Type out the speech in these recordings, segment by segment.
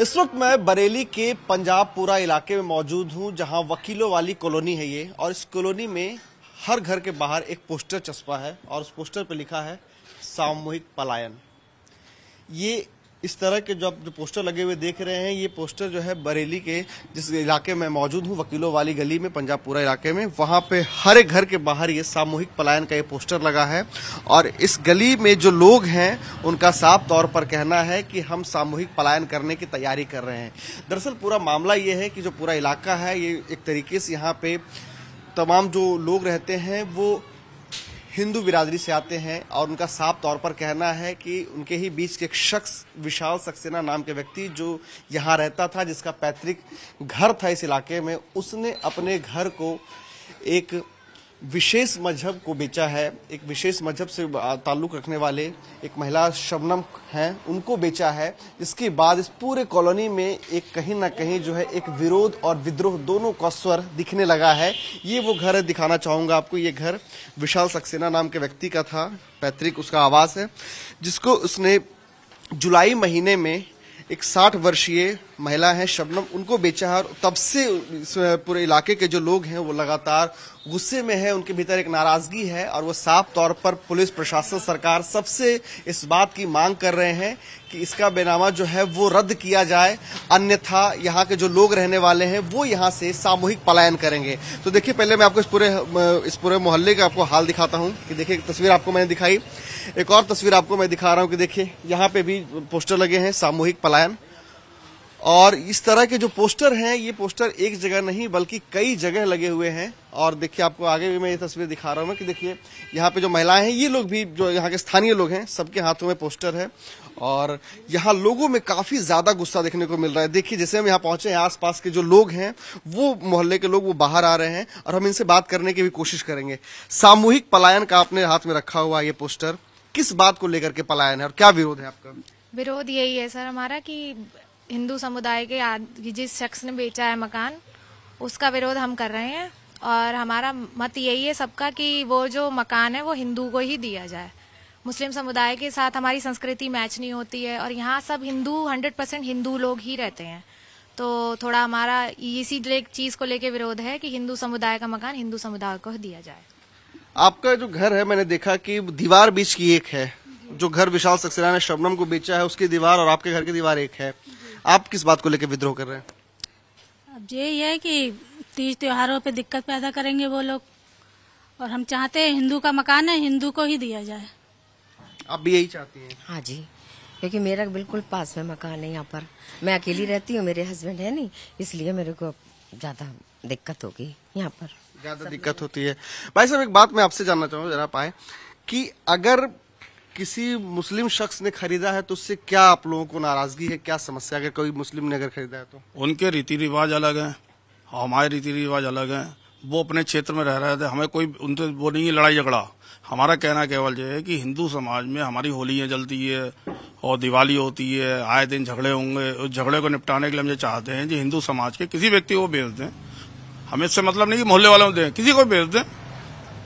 इस वक्त मैं बरेली के पंजाबपुरा इलाके में मौजूद हूं जहां वकीलों वाली कॉलोनी है ये और इस कॉलोनी में हर घर के बाहर एक पोस्टर चस्पा है और उस पोस्टर पर लिखा है सामूहिक पलायन ये इस तरह के जो आप जो पोस्टर लगे हुए देख रहे हैं ये पोस्टर जो है बरेली के जिस इलाके में मौजूद हूँ वकीलों वाली गली में पंजाबपुरा इलाके में वहाँ पे हर एक घर के बाहर ये सामूहिक पलायन का ये पोस्टर लगा है और इस गली में जो लोग हैं उनका साफ तौर पर कहना है कि हम सामूहिक पलायन करने की तैयारी कर रहे हैं दरअसल पूरा मामला ये है कि जो पूरा इलाका है ये एक तरीके से यहाँ पे तमाम जो लोग रहते हैं वो हिंदू बिरादरी से आते हैं और उनका साफ तौर पर कहना है कि उनके ही बीच के एक शख्स विशाल सक्सेना नाम के व्यक्ति जो यहाँ रहता था जिसका पैतृक घर था इस इलाके में उसने अपने घर को एक विशेष मजहब को बेचा है एक विशेष मजहब से ताल्लुक रखने वाले एक महिला शबनम हैं उनको बेचा है इसके बाद इस पूरे कॉलोनी में एक कहीं ना कहीं जो है एक विरोध और विद्रोह दोनों का स्वर दिखने लगा है ये वो घर है दिखाना चाहूँगा आपको ये घर विशाल सक्सेना नाम के व्यक्ति का था पैतृक उसका आवास है जिसको उसने जुलाई महीने में एक साठ वर्षीय महिला हैं शबनम उनको बेचा है और तब से पूरे इलाके के जो लोग हैं वो लगातार गुस्से में है उनके भीतर एक नाराजगी है और वो साफ तौर पर पुलिस प्रशासन सरकार सबसे इस बात की मांग कर रहे हैं कि इसका बेनामा जो है वो रद्द किया जाए अन्यथा यहाँ के जो लोग रहने वाले हैं वो यहाँ से सामूहिक पलायन करेंगे तो देखिए पहले मैं आपको इस पूरे इस पूरे मोहल्ले का आपको हाल दिखाता हूँ कि देखिए तस्वीर आपको मैंने दिखाई एक और तस्वीर आपको मैं दिखा रहा हूँ कि देखिए यहाँ पे भी पोस्टर लगे हैं सामूहिक पलायन और इस तरह के जो पोस्टर हैं ये पोस्टर एक जगह नहीं बल्कि कई जगह लगे हुए हैं और देखिए आपको आगे भी मैं ये तस्वीर दिखा रहा हूँ कि देखिए यहाँ पे जो महिलाएं हैं ये लोग भी जो यहाँ के स्थानीय लोग हैं सबके हाथों में पोस्टर है और यहाँ लोगों में काफ़ी ज़्यादा गुस्सा देखने को मिल रहा है देखिए जैसे हम यहाँ पहुंचे हैं आसपास के जो लोग हैं वो मोहल्ले के लोग वो बाहर आ रहे हैं और हम इनसे बात करने की भी कोशिश करेंगे सामूहिक पलायन का आपने हाथ में रखा हुआ ये पोस्टर किस बात को लेकर के पलायन है और क्या विरोध है आपका विरोध यही है सर हमारा कि हिंदू समुदाय के आदमी जिस शख्स ने बेचा है मकान उसका विरोध हम कर रहे हैं और हमारा मत यही है सबका कि वो जो मकान है वो हिंदू को ही दिया जाए मुस्लिम समुदाय के साथ हमारी संस्कृति मैच नहीं होती है और यहाँ सब हिंदू हंड्रेड परसेंट हिंदू लोग ही रहते हैं तो थोड़ा हमारा इसी चीज को लेके विरोध है कि हिंदू समुदाय का मकान हिंदू समुदाय को दिया जाए आपका जो घर है मैंने देखा कि दीवार बीच की एक है जो घर विशाल सक्सेना ने शबनम को बेचा है उसकी दीवार और आपके घर की दीवार एक है आप किस बात को लेकर विद्रोह कर रहे हैं अब ये है कि तीज त्योहारों पे दिक्कत पैदा करेंगे वो लोग और हम चाहते हैं हिंदू का मकान है हिंदू को ही दिया जाए आप भी यही चाहती हैं हाँ जी क्योंकि मेरा बिल्कुल पास में मकान है यहाँ पर मैं अकेली रहती हूँ मेरे हस्बैंड है नहीं इसलिए मेरे को ज्यादा दिक्कत होगी यहाँ पर ज्यादा दिक्कत होती है भाई साहब एक बात मैं आपसे जानना चाहूँ जरा पाए कि अगर किसी मुस्लिम शख्स ने खरीदा है तो उससे क्या आप लोगों को नाराजगी है क्या समस्या अगर कोई मुस्लिम ने अगर खरीदा है तो उनके रीति रिवाज अलग है और हमारे रीति रिवाज अलग है वो अपने क्षेत्र में रह रहे थे हमें कोई उनसे वो नहीं है लड़ाई झगड़ा हमारा कहना केवल ये है कि हिंदू समाज में हमारी होलियाँ जलती है और दिवाली होती है आए दिन झगड़े होंगे उस झगड़े को निपटाने के लिए हम ये चाहते हैं कि हिंदू समाज के किसी व्यक्ति को भेज दें हमें इससे मतलब नहीं कि मोहल्ले वालों को दें किसी को भेज दें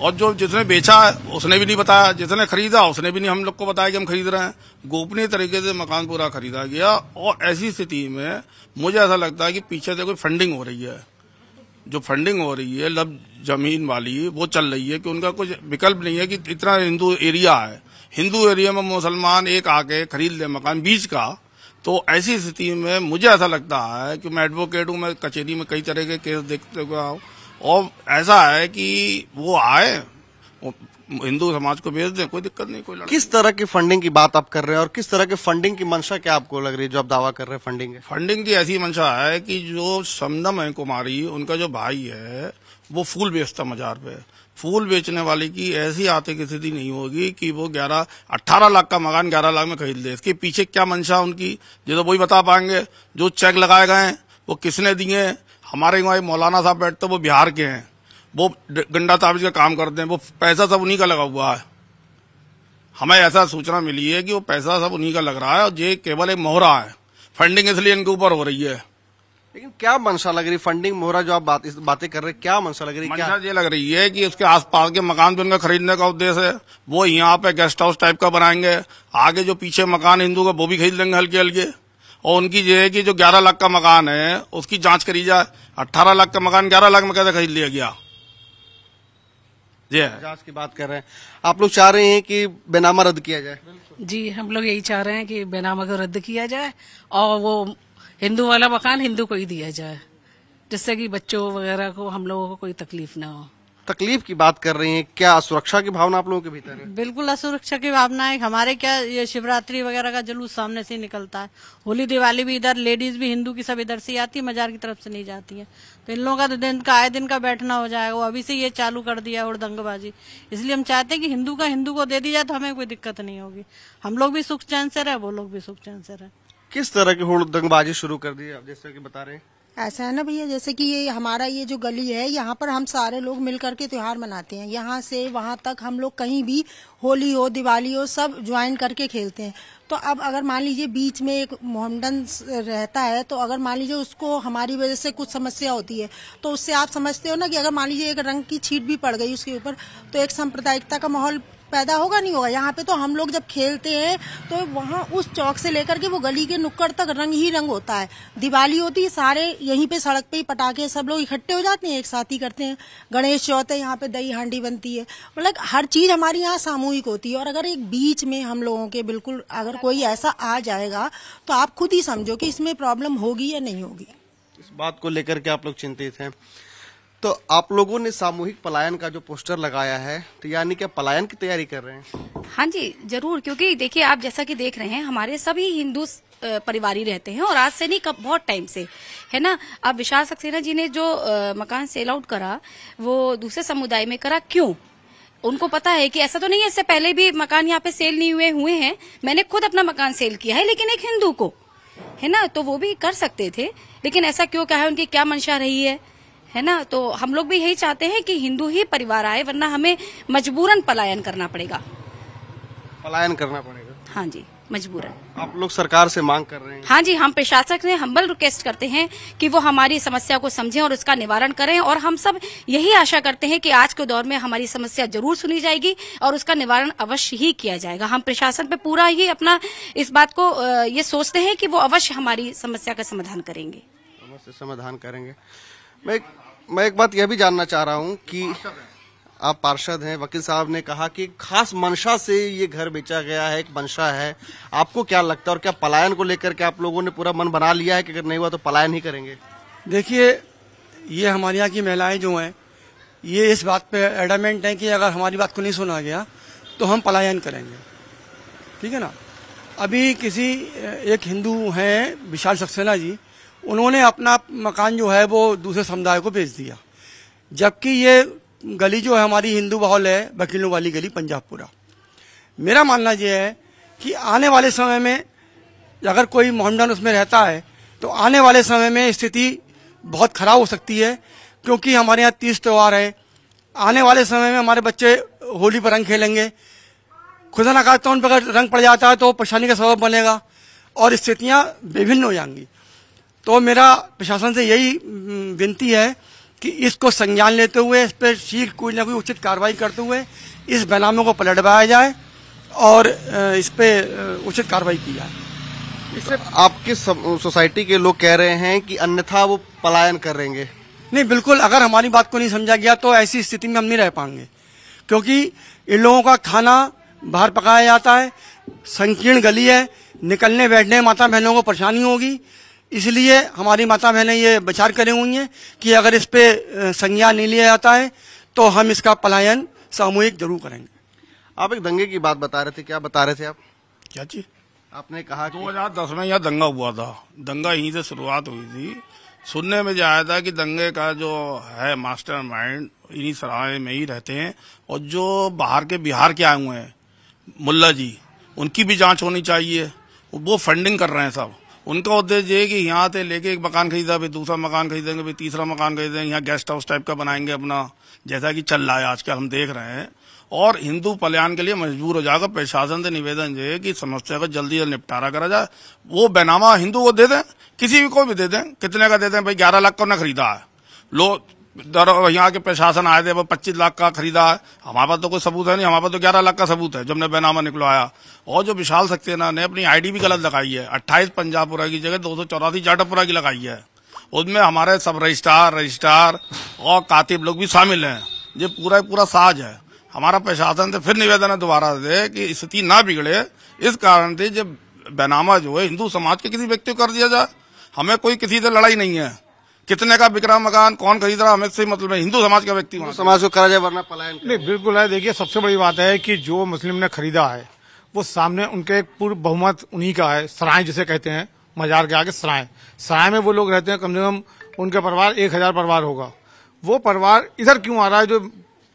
और जो जिसने बेचा है उसने भी नहीं बताया जिसने खरीदा उसने भी नहीं हम लोग को बताया कि हम खरीद रहे हैं गोपनीय तरीके से मकान पूरा खरीदा गया और ऐसी स्थिति में मुझे ऐसा लगता है कि पीछे से कोई फंडिंग हो रही है जो फंडिंग हो रही है लब जमीन वाली वो चल रही है कि उनका कुछ विकल्प नहीं है कि इतना हिंदू एरिया है हिंदू एरिया में मुसलमान एक आके खरीद ले मकान बीच का तो ऐसी स्थिति में मुझे ऐसा लगता है कि मैं एडवोकेट हूँ मैं कचेरी में कई तरह के केस देखते हुए आऊँ और ऐसा है कि वो आए हिंदू समाज को भेज दें कोई दिक्कत नहीं कोई किस तरह की फंडिंग की बात आप कर रहे हैं और किस तरह के फंडिंग की मंशा क्या आपको लग रही है जो आप दावा कर रहे हैं फंडिंग है? फंडिंग की ऐसी मंशा है कि जो समदम है कुमारी उनका जो भाई है वो फूल बेचता मजार पे फूल बेचने वाले की ऐसी आते की स्थिति नहीं होगी कि वो ग्यारह अट्ठारह लाख का मकान ग्यारह लाख में खरीद ले इसके पीछे क्या मंशा उनकी ये तो वही बता पाएंगे जो चेक लगाए गए वो किसने दिए हमारे यहाँ मौलाना साहब बैठते वो बिहार के हैं वो गंडा ताबिज का काम करते हैं वो पैसा सब उन्हीं का लगा हुआ है हमें ऐसा सूचना मिली है कि वो पैसा सब उन्हीं का लग रहा है और ये केवल एक मोहरा है फंडिंग इसलिए इनके ऊपर हो रही है लेकिन क्या मंशा लग रही फंडिंग मोहरा जो आप बात, बातें कर रहे हैं क्या मंशा लग रही मंशा क्या? ये लग रही है कि उसके आसपास के मकान भी उनका खरीदने का उद्देश्य है वो यहाँ पे गेस्ट हाउस टाइप का बनाएंगे आगे जो पीछे मकान हिंदू का वो भी खरीद लेंगे हल्के हल्के और उनकी जो है कि जो 11 लाख का मकान है उसकी जांच करी जाए 18 लाख का मकान 11 लाख में कैसे खरीद लिया गया जी हाँ। जांच की बात कर रहे हैं आप लोग चाह रहे हैं कि बेनामा रद्द किया जाए जी हम लोग यही चाह रहे हैं कि बेनामा को रद्द किया जाए और वो हिंदू वाला मकान हिंदू को ही दिया जाए जिससे कि बच्चों वगैरह को हम लोगों को कोई तकलीफ ना हो तकलीफ की बात कर रही हैं क्या असुरक्षा की भावना आप लोगों के भीतर है बिल्कुल असुरक्षा की भावना है हमारे क्या ये शिवरात्रि वगैरह का जुलूस सामने से निकलता है होली दिवाली भी इधर लेडीज भी हिंदू की सब इधर से आती है मजार की तरफ से नहीं जाती है तो इन लोगों का तो दिन का आए दिन का बैठना हो जाएगा वो अभी से ये चालू कर दिया और दंगबाजी इसलिए हम चाहते हैं कि हिंदू का हिंदू को दे दी जाए तो हमें कोई दिक्कत नहीं होगी हम लोग भी सुख चैन से रहे वो लोग भी सुख चैन से रहे किस तरह की हुड़ दंगबाजी शुरू कर दी आप जैसे कि बता रहे हैं ऐसा है ना भैया जैसे कि ये हमारा ये जो गली है यहाँ पर हम सारे लोग मिल करके त्योहार मनाते हैं यहाँ से वहाँ तक हम लोग कहीं भी होली हो दिवाली हो सब ज्वाइन करके खेलते हैं तो अब अगर मान लीजिए बीच में एक मोहम्मडन रहता है तो अगर मान लीजिए उसको हमारी वजह से कुछ समस्या होती है तो उससे आप समझते हो ना कि अगर मान लीजिए एक रंग की छीट भी पड़ गई उसके ऊपर तो एक सांप्रदायिकता का माहौल पैदा होगा नहीं होगा यहाँ पे तो हम लोग जब खेलते हैं तो वहाँ उस चौक से लेकर के वो गली के नुक्कड़ तक रंग ही रंग होता है दिवाली होती है सारे यहीं पे सड़क पे ही पटाखे सब लोग इकट्ठे हो जाते हैं एक साथ ही करते हैं गणेश चौथ है यहाँ पे दही हांडी बनती है मतलब हर चीज हमारी यहाँ सामूहिक होती है और अगर एक बीच में हम लोगों के बिल्कुल अगर कोई ऐसा आ जाएगा तो आप खुद ही समझो कि इसमें प्रॉब्लम होगी या नहीं होगी इस बात को लेकर के आप लोग चिंतित हैं तो आप लोगों ने सामूहिक पलायन का जो पोस्टर लगाया है तो यानी क्या पलायन की तैयारी कर रहे हैं हाँ जी जरूर क्योंकि देखिए आप जैसा कि देख रहे हैं हमारे सभी हिंदू परिवार रहते हैं और आज से नहीं कब बहुत टाइम से है ना अब विशाल सक्सेना जी ने जो आ, मकान सेल आउट करा वो दूसरे समुदाय में करा क्यों उनको पता है कि ऐसा तो नहीं है इससे पहले भी मकान यहाँ पे सेल नहीं हुए हुए हैं मैंने खुद अपना मकान सेल किया है लेकिन एक हिंदू को है ना तो वो भी कर सकते थे लेकिन ऐसा क्यों क्या है उनकी क्या मंशा रही है है ना तो हम लोग भी यही चाहते हैं कि हिंदू ही परिवार आए वरना हमें मजबूरन पलायन करना पड़ेगा पलायन करना पड़ेगा हाँ जी मजबूरन आप लोग सरकार से मांग कर रहे हैं हाँ जी हम प्रशासक से हम्बल रिक्वेस्ट करते हैं कि वो हमारी समस्या को समझें और उसका निवारण करें और हम सब यही आशा करते हैं कि आज के दौर में हमारी समस्या जरूर सुनी जाएगी और उसका निवारण अवश्य ही किया जाएगा हम प्रशासन पे पूरा ही अपना इस बात को ये सोचते हैं कि वो अवश्य हमारी समस्या का समाधान करेंगे समाधान करेंगे मैं मैं एक बात यह भी जानना चाह रहा हूँ कि आप पार्षद हैं वकील साहब ने कहा कि खास मंशा से ये घर बेचा गया है एक मंशा है आपको क्या लगता है और क्या पलायन को लेकर के आप लोगों ने पूरा मन बना लिया है कि अगर नहीं हुआ तो पलायन ही करेंगे देखिए ये हमारे यहाँ की महिलाएं जो हैं ये इस बात पे एडामेंट हैं कि अगर हमारी बात को नहीं सुना गया तो हम पलायन करेंगे ठीक है ना अभी किसी एक हिंदू हैं विशाल सक्सेना जी उन्होंने अपना मकान जो है वो दूसरे समुदाय को बेच दिया जबकि ये गली जो है हमारी हिंदू बहुल है वकीलों वाली गली पंजाबपुरा मेरा मानना यह है कि आने वाले समय में अगर कोई मोहम्मदन उसमें रहता है तो आने वाले समय में स्थिति बहुत खराब हो सकती है क्योंकि हमारे यहाँ तीज त्यौहार है आने वाले समय में हमारे बच्चे होली पर रंग खेलेंगे खुदा नकार तो उन पर अगर रंग पड़ जाता है तो परेशानी का सबब बनेगा और स्थितियाँ विभिन्न हो जाएंगी तो मेरा प्रशासन से यही हम्म, विनती है कि इसको संज्ञान लेते हुए इस पर शीघ्र कोई ना कोई उचित कार्रवाई करते हुए इस बैनामों को पलटवाया जाए और इस पर उचित कार्रवाई की जाए इससे तो आपकी सोसाइटी के लोग कह रहे हैं कि अन्यथा वो पलायन करेंगे नहीं बिल्कुल अगर हमारी बात को नहीं समझा गया तो ऐसी स्थिति में हम नहीं रह पाएंगे क्योंकि इन लोगों का खाना बाहर पकाया जाता है संकीर्ण गली है निकलने बैठने माता बहनों को परेशानी होगी इसलिए हमारी माता बहनें ये विचार करी हुई हैं कि अगर इस पे संज्ञान नहीं लिया जाता है तो हम इसका पलायन सामूहिक जरूर करेंगे आप एक दंगे की बात बता रहे थे क्या बता रहे थे आप क्या जी आपने कहा दो हजार दस में यहाँ दंगा हुआ था दंगा यहीं से शुरुआत हुई थी सुनने में आया था कि दंगे का जो है मास्टर माइंड इन्हीं सराय में ही रहते हैं और जो बाहर के बिहार के आए हुए हैं मुल्ला जी उनकी भी जांच होनी चाहिए वो फंडिंग कर रहे हैं सब उनका उद्देश्य ये है कि यहाँ से लेके एक मकान खरीदा फिर दूसरा मकान खरीदेंगे फिर तीसरा मकान खरीदेंगे यहाँ गेस्ट हाउस टाइप का बनाएंगे अपना जैसा कि चल रहा है आजकल हम देख रहे हैं और हिंदू कल्याण के लिए मजबूर हो जाकर प्रशासन से निवेदन ये है कि समस्या का जल्दी जल्द निपटारा करा जाए वो बैनामा हिंदू को दे दें किसी भी को भी दे दें कितने का दे दें भाई ग्यारह लाख का ना खरीदा है लोग दर यहाँ के प्रशासन आए थे वो पच्चीस लाख का खरीदा है हमारे पास तो कोई सबूत है नहीं हमारे पास तो ग्यारह लाख का सबूत है जब ने बैनामा निकलवाया और जो विशाल ना ने अपनी आईडी भी गलत लगाई है अट्ठाईस पंजाबपुरा की जगह दो सौ चौरासी जाटकपुरा की लगाई है उसमें हमारे सब रजिस्ट्रार रजिस्ट्रार और कातिब लोग भी शामिल हैं ये पूरा पूरा साज है हमारा प्रशासन से फिर निवेदन है दोबारा से कि स्थिति ना बिगड़े इस कारण से जब बैनामा जो है हिंदू समाज के किसी व्यक्ति को कर दिया जाए हमें कोई किसी से लड़ाई नहीं है कितने का बिक रहा मकान कौन खरीद रहा हमें से मतलब हिंदू समाज का व्यक्ति समाज को करा जाए वरना पलायन नहीं बिल्कुल है देखिए सबसे बड़ी बात है कि जो मुस्लिम ने खरीदा है वो सामने उनके एक पूर्व बहुमत उन्हीं का है सराय जिसे कहते हैं मजार के आगे सराय सराय में वो लोग रहते हैं कम से कम उनका परिवार एक परिवार होगा वो परिवार इधर क्यों आ रहा है जो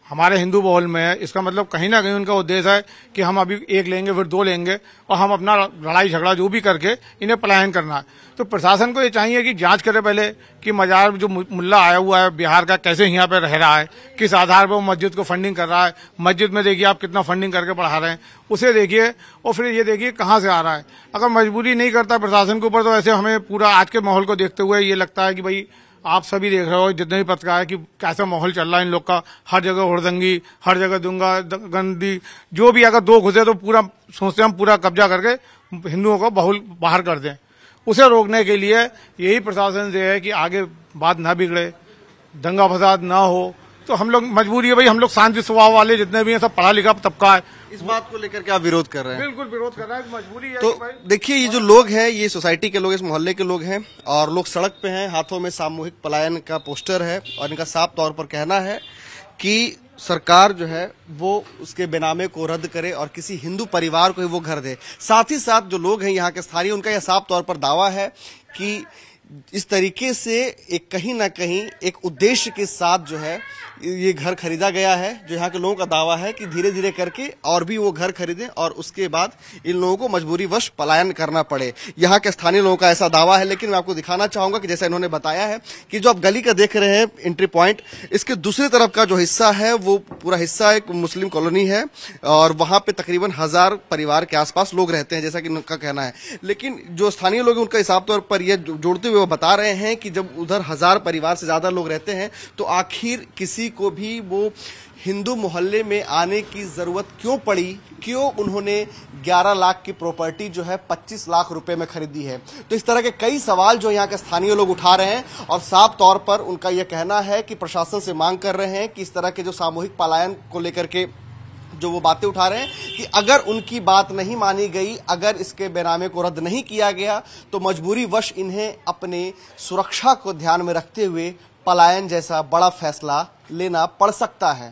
हमारे हिंदू माहौल में है इसका मतलब कहीं ना कहीं उनका उद्देश्य है कि हम अभी एक लेंगे फिर दो लेंगे और हम अपना लड़ाई झगड़ा जो भी करके इन्हें पलायन करना है तो प्रशासन को ये चाहिए कि जांच करे पहले कि मजार जो मुल्ला आया हुआ है बिहार का कैसे यहाँ पे रह रहा है किस आधार पर वो मस्जिद को फंडिंग कर रहा है मस्जिद में देखिए आप कितना फंडिंग करके पढ़ा रहे हैं उसे देखिए और फिर ये देखिए कहाँ से आ रहा है अगर मजबूरी नहीं करता प्रशासन के ऊपर तो ऐसे हमें पूरा आज के माहौल को देखते हुए ये लगता है कि भाई आप सभी देख रहे हो जितने भी पत्रकार कि कैसा माहौल चल रहा है इन लोग का हर जगह हड़दंगी हर जगह दूंगा गंदी जो भी अगर दो घुसे तो पूरा सोचते हम पूरा कब्जा करके हिंदुओं को बहुल बाहर कर दें उसे रोकने के लिए यही प्रशासन से है कि आगे बात ना बिगड़े दंगा फसाद ना हो तो हम लोग मजबूरी है भाई हम लोग शांति स्वभाव वाले जितने भी हैं सब पढ़ा लिखा तबका है इस बात को लेकर क्या विरोध कर रहे हैं बिल्कुल विरोध कर रहे हैं मजबूरी है तो देखिए ये जो लोग हैं ये सोसाइटी के लोग इस मोहल्ले के लोग हैं और लोग सड़क पे हैं हाथों में सामूहिक पलायन का पोस्टर है और इनका साफ तौर पर कहना है कि सरकार जो है वो उसके बेनामे को रद्द करे और किसी हिंदू परिवार को ही वो घर दे साथ ही साथ जो लोग हैं यहाँ के स्थानीय उनका यह साफ तौर पर दावा है कि इस तरीके से एक कहीं ना कहीं एक उद्देश्य के साथ जो है ये घर खरीदा गया है जो यहाँ के लोगों का दावा है कि धीरे धीरे करके और भी वो घर खरीदें और उसके बाद इन लोगों को मजबूरी वश पलायन करना पड़े यहाँ के स्थानीय लोगों का ऐसा दावा है लेकिन मैं आपको दिखाना चाहूंगा कि जैसा इन्होंने बताया है कि जो आप गली का देख रहे हैं एंट्री पॉइंट इसके दूसरी तरफ का जो हिस्सा है वो पूरा हिस्सा एक मुस्लिम कॉलोनी है और वहां पे तकरीबन हजार परिवार के आसपास लोग रहते हैं जैसा कि उनका कहना है लेकिन जो स्थानीय लोग हैं उनका हिसाब तौर पर यह जोड़ते हुए वो बता रहे हैं कि जब उधर हजार परिवार से ज्यादा लोग रहते हैं तो आखिर किसी को भी वो हिंदू मोहल्ले में आने की ज़रूरत क्यों पड़ी क्यों उन्होंने 11 लाख की प्रॉपर्टी जो है 25 लाख रुपए में खरीदी है तो इस तरह के कई सवाल जो यहाँ के स्थानीय लोग उठा रहे हैं और साफ तौर पर उनका यह कहना है कि प्रशासन से मांग कर रहे हैं कि इस तरह के जो सामूहिक पलायन को लेकर के जो वो बातें उठा रहे हैं कि अगर उनकी बात नहीं मानी गई अगर इसके बैनामे को रद्द नहीं किया गया तो मजबूरी वश इन्हें अपने सुरक्षा को ध्यान में रखते हुए पलायन जैसा बड़ा फैसला लेना पड़ सकता है